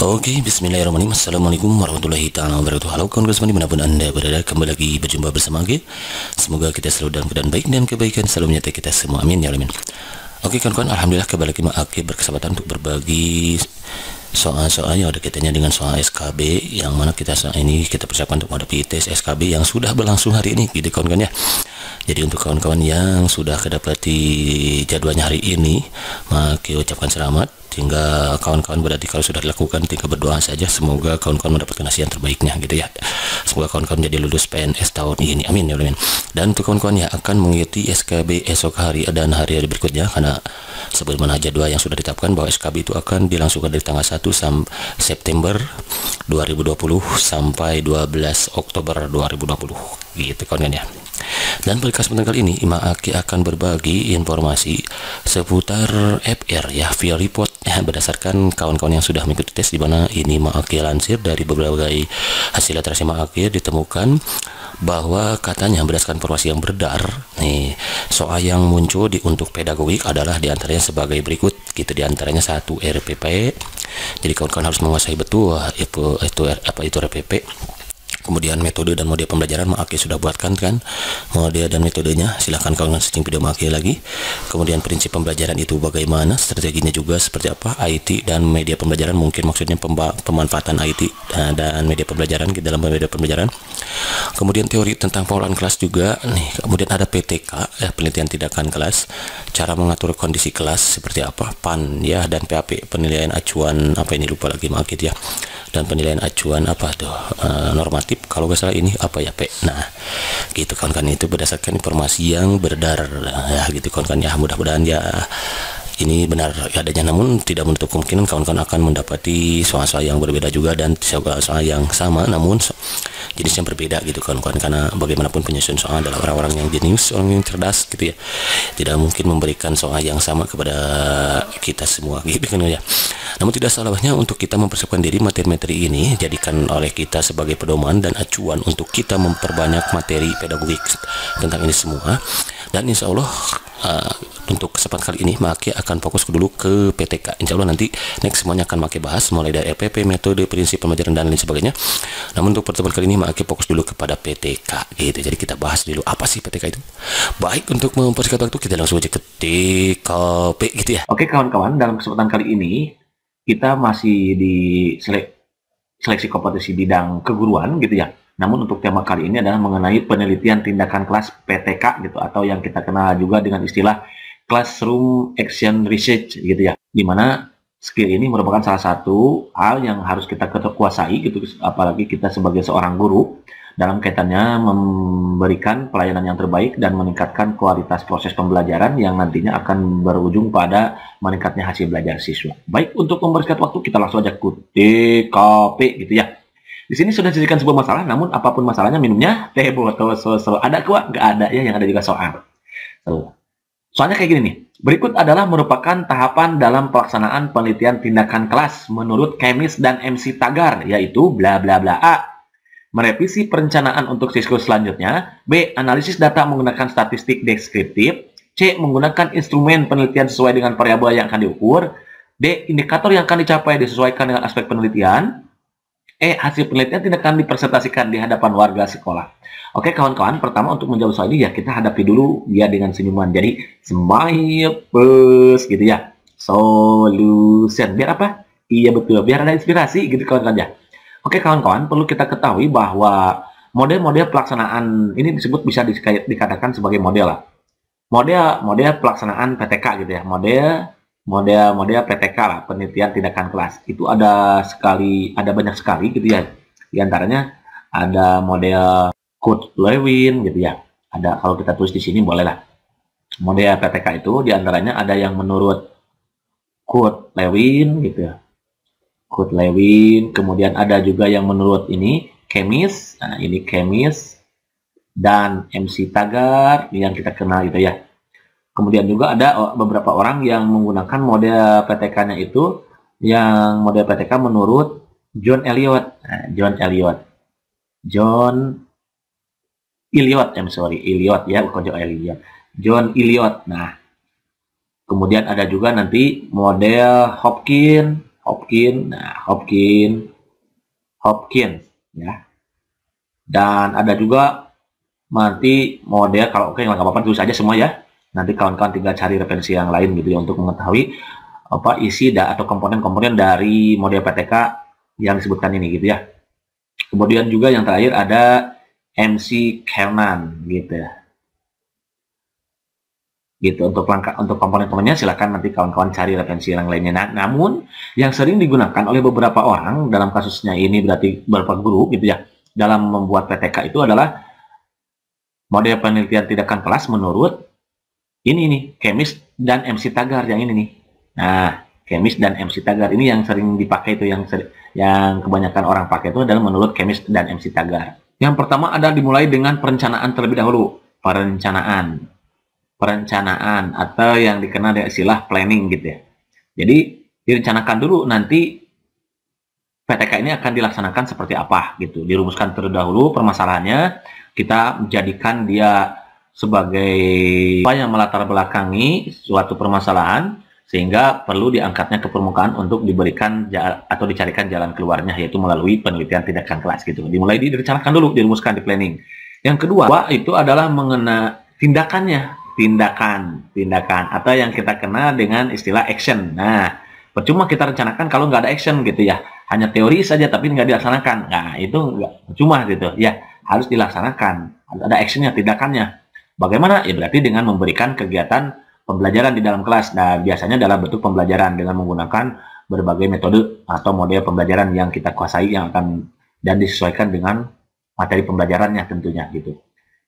Oke, bismillahirrahmanirrahim Assalamualaikum warahmatullahi ta'ala wabarakatuh Halo kawan kawan dimanapun anda berada Kembali lagi berjumpa bersama Agil Semoga kita selalu dalam keadaan baik dan kebaikan Selalu menyertai kita semua, amin ya alamin Oke kawan-kawan, Alhamdulillah kembali lagi Oke, berkesempatan untuk berbagi Soal-soal yang ada kaitannya dengan soal SKB Yang mana kita saat ini kita persiapkan untuk menghadapi tes SKB Yang sudah berlangsung hari ini gitu kawan-kawan ya jadi untuk kawan-kawan yang sudah kedapati jadwalnya hari ini, maka ucapkan selamat tinggal kawan-kawan berarti kalau sudah dilakukan tinggal berdoa saja semoga kawan-kawan mendapatkan hasil yang terbaiknya gitu ya semoga kawan-kawan menjadi lulus PNS tahun ini amin ya amin dan untuk kawan-kawan yang akan mengikuti SKB esok hari dan hari-hari berikutnya karena sebagaimana jadwal yang sudah ditetapkan bahwa SKB itu akan dilangsungkan dari tanggal 1 sampai September 2020 sampai 12 Oktober 2020 gitu kan ya dan berkas penanggal ini Ima Aki akan berbagi informasi seputar FR ya via report ya, berdasarkan kawan-kawan yang sudah mengikuti tes di mana ini Ima Aki lansir dari beberapa hasil literasi Ima Aki ditemukan bahwa katanya berdasarkan informasi yang beredar nih soal yang muncul di untuk pedagogik adalah diantaranya sebagai berikut gitu diantaranya satu RPP jadi kawan-kawan harus menguasai betul ya, itu itu apa itu RPP kemudian metode dan mode pembelajaran Maaki sudah buatkan kan model dan metodenya silahkan kawan searching video Maaki lagi kemudian prinsip pembelajaran itu bagaimana strateginya juga seperti apa IT dan media pembelajaran mungkin maksudnya pemanfaatan IT eh, dan media pembelajaran di dalam media pembelajaran Kemudian teori tentang pengelolaan kelas juga nih. Kemudian ada PTK ya penelitian tindakan kelas, cara mengatur kondisi kelas seperti apa, PAN ya dan PAP penilaian acuan apa ini lupa lagi maaf gitu ya. Dan penilaian acuan apa tuh e, normatif kalau nggak salah ini apa ya P. E nah, gitu kan kan itu berdasarkan informasi yang beredar ya gitu kan kan ya mudah-mudahan ya ini benar adanya namun tidak menutup kemungkinan kawan-kawan akan mendapati soal-soal yang berbeda juga dan soal-soal yang sama namun jenisnya berbeda gitu kawan-kawan karena bagaimanapun penyusun soal adalah orang-orang yang jenius orang yang cerdas gitu ya tidak mungkin memberikan soal yang sama kepada kita semua gitu kan ya namun tidak salahnya untuk kita mempersiapkan diri materi-materi ini jadikan oleh kita sebagai pedoman dan acuan untuk kita memperbanyak materi pedagogik tentang ini semua dan insya Allah Ah, untuk kesempatan kali ini Maki akan fokus dulu ke PTK Insya Allah nanti next semuanya akan Maki bahas mulai dari RPP, e metode, prinsip pembelajaran dan lain sebagainya namun untuk pertemuan kali ini Maki fokus dulu kepada PTK gitu jadi kita bahas dulu apa sih PTK itu baik untuk mempersingkat waktu kita langsung aja ke TKP gitu ya oke kawan-kawan dalam kesempatan kali ini kita masih di seleksi kompetisi bidang keguruan gitu ya namun untuk tema kali ini adalah mengenai penelitian tindakan kelas PTK gitu atau yang kita kenal juga dengan istilah Classroom Action Research gitu ya. Di mana skill ini merupakan salah satu hal yang harus kita kuasai gitu apalagi kita sebagai seorang guru dalam kaitannya memberikan pelayanan yang terbaik dan meningkatkan kualitas proses pembelajaran yang nantinya akan berujung pada meningkatnya hasil belajar siswa. Baik, untuk mempersingkat waktu kita langsung aja ke TKP gitu ya. Di sini sudah dijadikan sebuah masalah, namun apapun masalahnya minumnya teh botol sel-sel. Ada kuah? Nggak ada ya, yang ada juga soal. soalnya kayak gini nih. Berikut adalah merupakan tahapan dalam pelaksanaan penelitian tindakan kelas menurut Kemis dan MC Tagar, yaitu bla bla bla A. Merevisi perencanaan untuk siswa selanjutnya. B. Analisis data menggunakan statistik deskriptif. C. Menggunakan instrumen penelitian sesuai dengan variabel yang akan diukur. D. Indikator yang akan dicapai disesuaikan dengan aspek penelitian. Eh Hasil penelitian tidak akan dipresentasikan di hadapan warga sekolah. Oke kawan-kawan, pertama untuk menjawab soal ini ya kita hadapi dulu dia ya, dengan senyuman. Jadi smile plus gitu ya. Solution. Biar apa? Iya betul, biar ada inspirasi gitu kawan-kawan ya. Oke kawan-kawan, perlu kita ketahui bahwa model-model pelaksanaan ini disebut bisa dikatakan sebagai model lah. Model model pelaksanaan PTK gitu ya. Model model-model PTK lah penelitian tindakan kelas itu ada sekali ada banyak sekali gitu ya diantaranya ada model Kurt Lewin gitu ya ada kalau kita tulis di sini bolehlah model PTK itu diantaranya ada yang menurut Kurt Lewin gitu ya Kurt Lewin kemudian ada juga yang menurut ini Kemis nah ini Kemis dan MC Tagar yang kita kenal gitu ya Kemudian juga ada oh, beberapa orang yang menggunakan model PTK-nya itu yang model PTK menurut John Elliot. Nah, John Elliot. John Elliot, I'm sorry, Elliot ya, bukan John Elliot. John Elliot. Nah, kemudian ada juga nanti model Hopkins, Hopkins, nah Hopkins, Hopkins ya. Dan ada juga nanti model kalau oke okay, nggak apa-apa tulis aja semua ya Nanti kawan-kawan tinggal cari referensi yang lain gitu ya untuk mengetahui apa isi da atau komponen-komponen dari model PTK yang disebutkan ini gitu ya. Kemudian juga yang terakhir ada MC Kernan gitu ya. Gitu untuk langkah untuk komponen-komponennya silahkan nanti kawan-kawan cari referensi yang lainnya. Nah, namun yang sering digunakan oleh beberapa orang dalam kasusnya ini berarti beberapa guru gitu ya dalam membuat PTK itu adalah model penelitian tidak tindakan kelas menurut ini nih chemist dan MC Tagar yang ini nih nah chemist dan MC Tagar ini yang sering dipakai itu yang seri, yang kebanyakan orang pakai itu adalah menurut chemist dan MC Tagar yang pertama ada dimulai dengan perencanaan terlebih dahulu perencanaan perencanaan atau yang dikenal dengan istilah planning gitu ya jadi direncanakan dulu nanti PTK ini akan dilaksanakan seperti apa gitu dirumuskan terlebih dahulu permasalahannya kita menjadikan dia sebagai apa yang melatar belakangi suatu permasalahan sehingga perlu diangkatnya ke permukaan untuk diberikan atau dicarikan jalan keluarnya yaitu melalui penelitian tindakan kelas gitu. Dimulai direncanakan dulu, dirumuskan di planning. Yang kedua itu adalah mengena tindakannya, tindakan, tindakan atau yang kita kenal dengan istilah action. Nah, percuma kita rencanakan kalau nggak ada action gitu ya, hanya teori saja tapi nggak dilaksanakan. Nah itu nggak percuma gitu ya, harus dilaksanakan, ada actionnya, tindakannya. Bagaimana? Ya berarti dengan memberikan kegiatan pembelajaran di dalam kelas. Nah, biasanya dalam bentuk pembelajaran dengan menggunakan berbagai metode atau model pembelajaran yang kita kuasai yang akan dan disesuaikan dengan materi pembelajarannya tentunya gitu.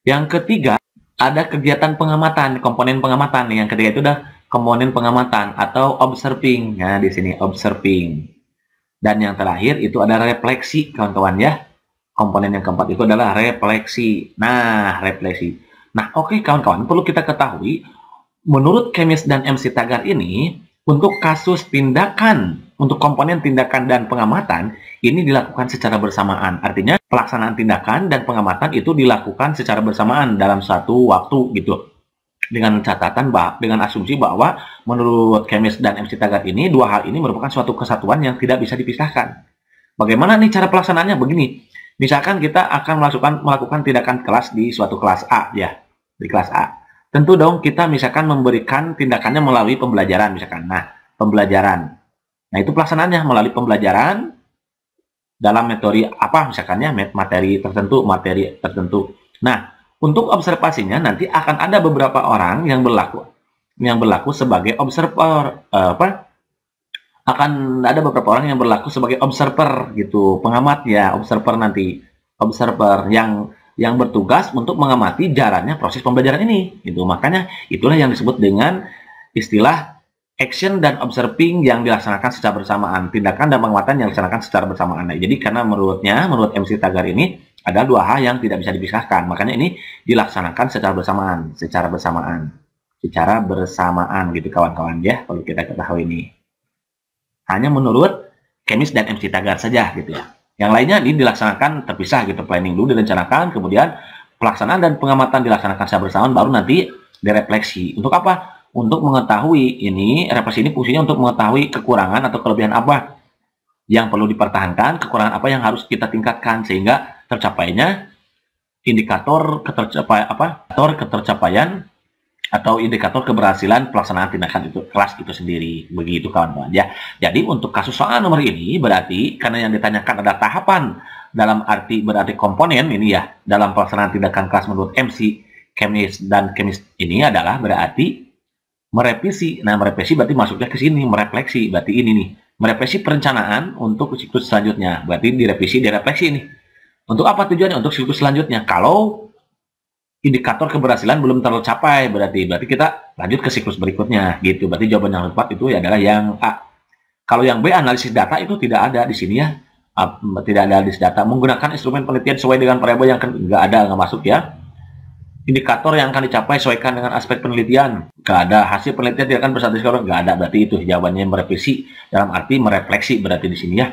Yang ketiga, ada kegiatan pengamatan, komponen pengamatan. Yang ketiga itu udah komponen pengamatan atau observing. ya di sini observing. Dan yang terakhir itu ada refleksi, kawan-kawan ya. Komponen yang keempat itu adalah refleksi. Nah, refleksi Nah, oke okay, kawan-kawan, perlu kita ketahui, menurut Kemis dan MC Tagar ini, untuk kasus tindakan, untuk komponen tindakan dan pengamatan, ini dilakukan secara bersamaan. Artinya, pelaksanaan tindakan dan pengamatan itu dilakukan secara bersamaan dalam satu waktu gitu. Dengan catatan, dengan asumsi bahwa menurut Kemis dan MC Tagar ini, dua hal ini merupakan suatu kesatuan yang tidak bisa dipisahkan. Bagaimana nih cara pelaksanaannya? Begini, misalkan kita akan melakukan, melakukan tindakan kelas di suatu kelas A ya di kelas A. Tentu dong kita misalkan memberikan tindakannya melalui pembelajaran misalkan. Nah, pembelajaran. Nah, itu pelaksanaannya melalui pembelajaran dalam metode apa misalkan ya materi tertentu, materi tertentu. Nah, untuk observasinya nanti akan ada beberapa orang yang berlaku yang berlaku sebagai observer eh, apa akan ada beberapa orang yang berlaku sebagai observer gitu, pengamat ya, observer nanti observer yang yang bertugas untuk mengamati jalannya proses pembelajaran ini gitu makanya itulah yang disebut dengan istilah action dan observing yang dilaksanakan secara bersamaan tindakan dan penguatan yang dilaksanakan secara bersamaan nah, jadi karena menurutnya menurut MC Tagar ini ada dua hal yang tidak bisa dipisahkan makanya ini dilaksanakan secara bersamaan secara bersamaan secara bersamaan gitu kawan-kawan ya kalau kita ketahui ini hanya menurut Kemis dan MC Tagar saja gitu ya yang lainnya ini dilaksanakan terpisah gitu, planning dulu direncanakan, kemudian pelaksanaan dan pengamatan dilaksanakan secara bersamaan, baru nanti direfleksi. Untuk apa? Untuk mengetahui ini, refleksi ini fungsinya untuk mengetahui kekurangan atau kelebihan apa yang perlu dipertahankan, kekurangan apa yang harus kita tingkatkan sehingga tercapainya indikator ketercapai apa? Indikator ketercapaian atau indikator keberhasilan pelaksanaan tindakan itu kelas itu sendiri begitu kawan-kawan ya jadi untuk kasus soal nomor ini berarti karena yang ditanyakan ada tahapan dalam arti berarti komponen ini ya dalam pelaksanaan tindakan kelas menurut MC kemis dan kemis ini adalah berarti merevisi nah merevisi berarti masuknya ke sini merefleksi berarti ini nih merevisi perencanaan untuk siklus selanjutnya berarti direvisi direfleksi ini untuk apa tujuannya untuk siklus selanjutnya kalau indikator keberhasilan belum tercapai berarti berarti kita lanjut ke siklus berikutnya gitu berarti jawaban yang tepat itu ya adalah yang A kalau yang B analisis data itu tidak ada di sini ya tidak ada analisis data menggunakan instrumen penelitian sesuai dengan variabel yang enggak ada nggak masuk ya indikator yang akan dicapai sesuaikan dengan aspek penelitian enggak ada hasil penelitian tidak akan berstatus kalau nggak ada berarti itu jawabannya merevisi dalam arti merefleksi berarti di sini ya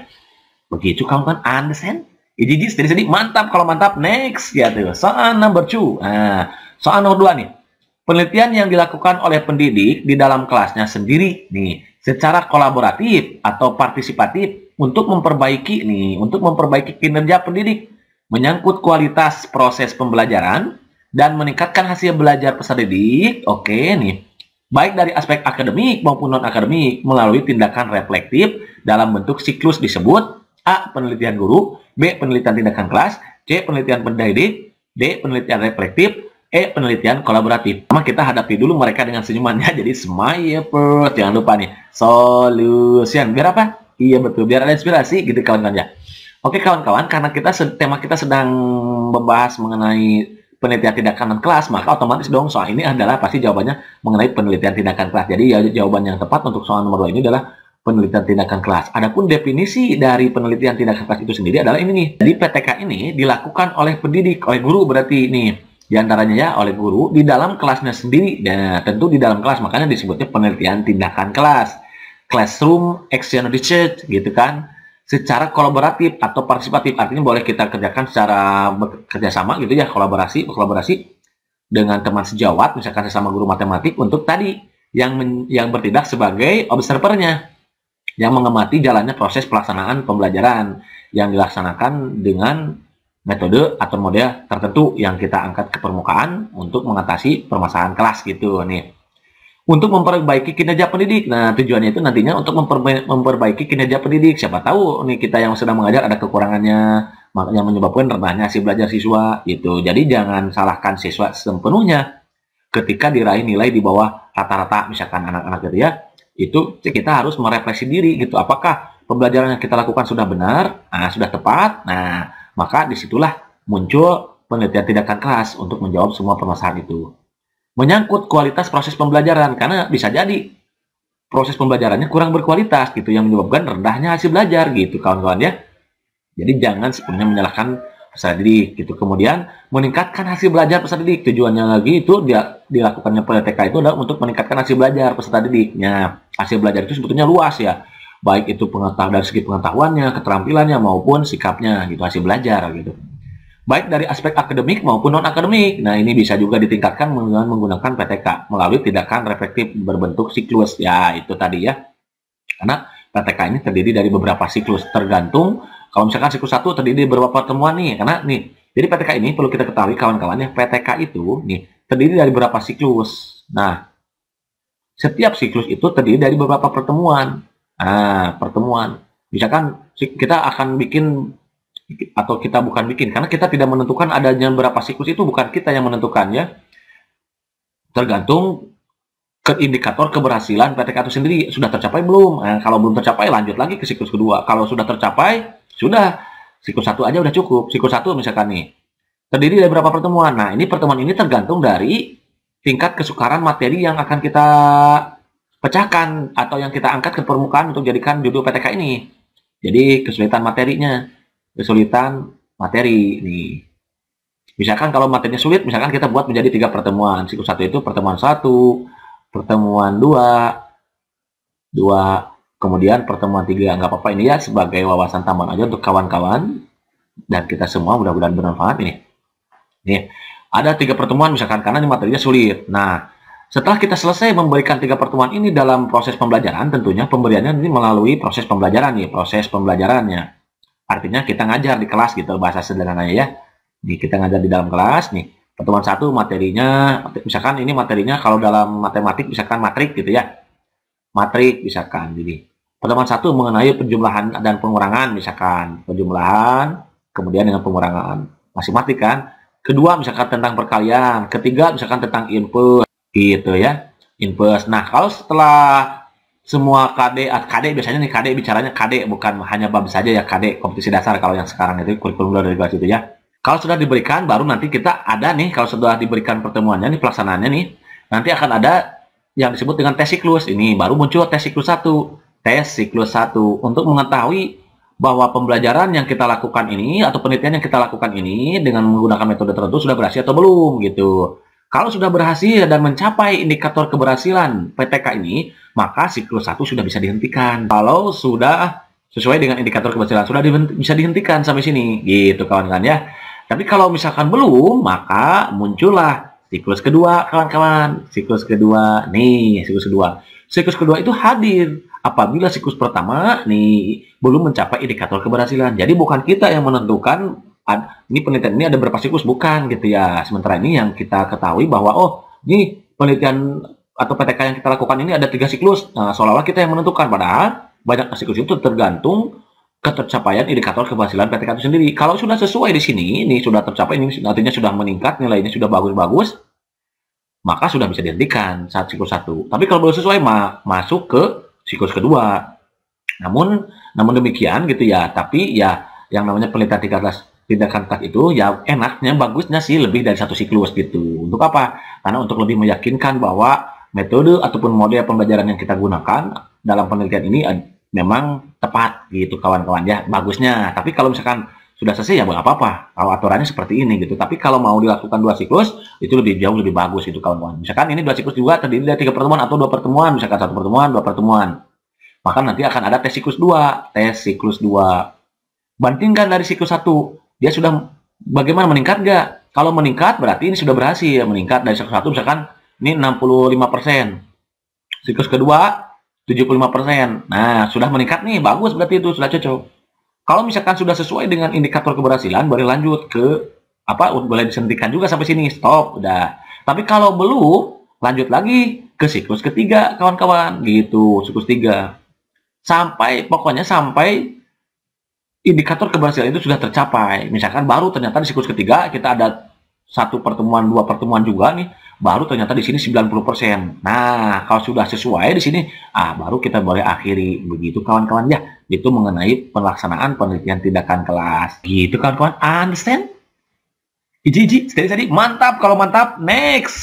begitu kamu kan understand Gigis ya, jadi sedih mantap kalau mantap next ya tuh. Soal number two. Nah, soal nomor dua nih. Penelitian yang dilakukan oleh pendidik di dalam kelasnya sendiri nih secara kolaboratif atau partisipatif untuk memperbaiki nih, untuk memperbaiki kinerja pendidik, menyangkut kualitas proses pembelajaran dan meningkatkan hasil belajar peserta didik. Oke nih. Baik dari aspek akademik maupun non-akademik melalui tindakan reflektif dalam bentuk siklus disebut A. Penelitian guru B. Penelitian tindakan kelas C. Penelitian pendidik D. Penelitian reflektif E. Penelitian kolaboratif Sama kita hadapi dulu mereka dengan senyumannya Jadi smile first Jangan lupa nih Solution Biar apa? Iya betul Biar ada inspirasi gitu kawan-kawan ya Oke kawan-kawan Karena kita tema kita sedang membahas mengenai penelitian tindakan kelas, maka otomatis dong soal ini adalah pasti jawabannya mengenai penelitian tindakan kelas. Jadi ya jawaban yang tepat untuk soal nomor 2 ini adalah penelitian tindakan kelas. Adapun definisi dari penelitian tindakan kelas itu sendiri adalah ini nih. Jadi PTK ini dilakukan oleh pendidik, oleh guru berarti ini di antaranya ya oleh guru di dalam kelasnya sendiri. Nah, tentu di dalam kelas makanya disebutnya penelitian tindakan kelas, classroom action research gitu kan. Secara kolaboratif atau partisipatif artinya boleh kita kerjakan secara kerjasama gitu ya kolaborasi kolaborasi dengan teman sejawat misalkan sesama guru matematik untuk tadi yang men, yang bertindak sebagai observernya yang mengamati jalannya proses pelaksanaan pembelajaran yang dilaksanakan dengan metode atau model tertentu yang kita angkat ke permukaan untuk mengatasi permasalahan kelas gitu nih. Untuk memperbaiki kinerja pendidik, nah tujuannya itu nantinya untuk memperbaiki kinerja pendidik. Siapa tahu nih kita yang sedang mengajar ada kekurangannya, makanya menyebabkan rendahnya si belajar siswa gitu. Jadi jangan salahkan siswa sepenuhnya ketika diraih nilai di bawah rata-rata misalkan anak-anak gitu ya itu kita harus merefleksi diri gitu apakah pembelajaran yang kita lakukan sudah benar nah, sudah tepat nah maka disitulah muncul penelitian tindakan keras untuk menjawab semua permasalahan itu menyangkut kualitas proses pembelajaran karena bisa jadi proses pembelajarannya kurang berkualitas gitu yang menyebabkan rendahnya hasil belajar gitu kawan-kawan ya jadi jangan sepenuhnya menyalahkan peserta didik gitu. Kemudian meningkatkan hasil belajar peserta didik. Tujuannya lagi itu dia dilakukannya oleh itu adalah untuk meningkatkan hasil belajar peserta didiknya. Hasil belajar itu sebetulnya luas ya. Baik itu pengetahuan dari segi pengetahuannya, keterampilannya maupun sikapnya gitu hasil belajar gitu. Baik dari aspek akademik maupun non akademik. Nah, ini bisa juga ditingkatkan dengan menggunakan PTK melalui tindakan reflektif berbentuk siklus ya itu tadi ya. Karena PTK ini terdiri dari beberapa siklus tergantung kalau misalkan siklus satu terdiri dari beberapa pertemuan nih karena nih jadi PTK ini perlu kita ketahui kawan-kawan ya PTK itu nih terdiri dari beberapa siklus nah setiap siklus itu terdiri dari beberapa pertemuan nah pertemuan misalkan kita akan bikin atau kita bukan bikin karena kita tidak menentukan adanya beberapa siklus itu bukan kita yang menentukan ya tergantung ke indikator keberhasilan PTK itu sendiri sudah tercapai belum? Nah, kalau belum tercapai lanjut lagi ke siklus kedua. Kalau sudah tercapai, sudah siklus satu aja udah cukup. Siklus satu misalkan nih terdiri dari berapa pertemuan? Nah, ini pertemuan ini tergantung dari tingkat kesukaran materi yang akan kita pecahkan atau yang kita angkat ke permukaan untuk jadikan judul PTK ini. Jadi kesulitan materinya, kesulitan materi nih. Misalkan kalau materinya sulit, misalkan kita buat menjadi tiga pertemuan. Siklus satu itu pertemuan satu, pertemuan dua dua kemudian pertemuan tiga nggak apa-apa ini ya sebagai wawasan tambahan aja untuk kawan-kawan dan kita semua mudah-mudahan bermanfaat ini nih ada tiga pertemuan misalkan karena ini materinya sulit nah setelah kita selesai memberikan tiga pertemuan ini dalam proses pembelajaran tentunya pemberiannya ini melalui proses pembelajaran nih proses pembelajarannya artinya kita ngajar di kelas gitu bahasa sederhananya ya nih kita ngajar di dalam kelas nih pertemuan satu materinya misalkan ini materinya kalau dalam matematik misalkan matrik gitu ya matrik misalkan jadi pertemuan satu mengenai penjumlahan dan pengurangan misalkan penjumlahan kemudian dengan pengurangan masih matrik kan kedua misalkan tentang perkalian ketiga misalkan tentang input gitu ya input nah kalau setelah semua KD ah, KD biasanya nih KD bicaranya KD bukan hanya bab saja ya KD kompetisi dasar kalau yang sekarang itu kurikulum dari itu ya kalau sudah diberikan, baru nanti kita ada nih, kalau sudah diberikan pertemuannya nih, pelaksanaannya nih, nanti akan ada yang disebut dengan tes siklus. Ini baru muncul tes siklus 1. Tes siklus 1 untuk mengetahui bahwa pembelajaran yang kita lakukan ini atau penelitian yang kita lakukan ini dengan menggunakan metode tertentu sudah berhasil atau belum gitu. Kalau sudah berhasil dan mencapai indikator keberhasilan PTK ini, maka siklus 1 sudah bisa dihentikan. Kalau sudah sesuai dengan indikator keberhasilan sudah di, bisa dihentikan sampai sini gitu kawan-kawan ya. Tapi kalau misalkan belum, maka muncullah siklus kedua, kawan-kawan. Siklus kedua, nih siklus kedua. Siklus kedua itu hadir apabila siklus pertama nih belum mencapai indikator keberhasilan. Jadi bukan kita yang menentukan ini penelitian ini ada berapa siklus bukan gitu ya. Sementara ini yang kita ketahui bahwa oh nih penelitian atau PTK yang kita lakukan ini ada tiga siklus. Nah, seolah-olah kita yang menentukan padahal banyak siklus itu tergantung ketercapaian indikator keberhasilan PTK itu sendiri. Kalau sudah sesuai di sini, ini sudah tercapai, ini artinya sudah meningkat, nilainya sudah bagus-bagus, maka sudah bisa dihentikan saat siklus satu. Tapi kalau belum sesuai, ma masuk ke siklus kedua. Namun, namun demikian gitu ya. Tapi ya yang namanya penelitian tingkat atas tindakan tak itu ya enaknya bagusnya sih lebih dari satu siklus gitu. Untuk apa? Karena untuk lebih meyakinkan bahwa metode ataupun model pembelajaran yang kita gunakan dalam penelitian ini memang tepat gitu kawan-kawan ya bagusnya tapi kalau misalkan sudah selesai ya nggak apa-apa kalau aturannya seperti ini gitu tapi kalau mau dilakukan dua siklus itu lebih jauh lebih bagus itu kawan-kawan misalkan ini dua siklus juga terdiri dari tiga pertemuan atau dua pertemuan misalkan satu pertemuan dua pertemuan maka nanti akan ada tes siklus dua tes siklus dua bandingkan dari siklus satu dia sudah bagaimana meningkat gak kalau meningkat berarti ini sudah berhasil meningkat dari siklus satu misalkan ini 65% persen siklus kedua 75%. Nah, sudah meningkat nih, bagus berarti itu sudah cocok. Kalau misalkan sudah sesuai dengan indikator keberhasilan, boleh lanjut ke apa boleh disentikan juga sampai sini, stop, udah. Tapi kalau belum, lanjut lagi ke siklus ketiga, kawan-kawan, gitu, siklus tiga. Sampai pokoknya sampai indikator keberhasilan itu sudah tercapai. Misalkan baru ternyata di siklus ketiga kita ada satu pertemuan, dua pertemuan juga nih, baru ternyata di sini 90%. Nah, kalau sudah sesuai di sini, ah baru kita boleh akhiri. Begitu kawan-kawan ya. Itu mengenai pelaksanaan penelitian tindakan kelas. Gitu kawan-kawan, understand? Iji, iji, tadi tadi mantap kalau mantap. Next.